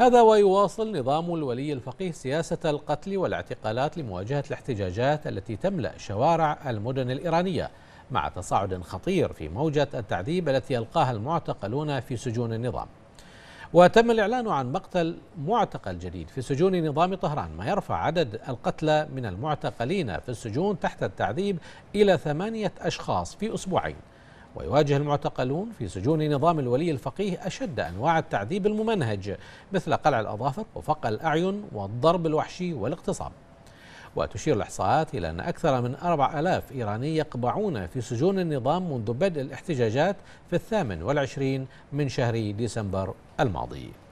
هذا ويواصل نظام الولي الفقيه سياسة القتل والاعتقالات لمواجهة الاحتجاجات التي تملأ شوارع المدن الإيرانية مع تصاعد خطير في موجة التعذيب التي يلقاها المعتقلون في سجون النظام وتم الإعلان عن مقتل معتقل جديد في سجون نظام طهران ما يرفع عدد القتلى من المعتقلين في السجون تحت التعذيب إلى ثمانية أشخاص في أسبوعين ويواجه المعتقلون في سجون نظام الولي الفقيه أشد أنواع التعذيب الممنهج مثل قلع الأظافر وفق الأعين والضرب الوحشي والاغتصاب وتشير الإحصاءات إلى أن أكثر من 4000 إيراني يقبعون في سجون النظام منذ بدء الاحتجاجات في الثامن والعشرين من شهر ديسمبر الماضي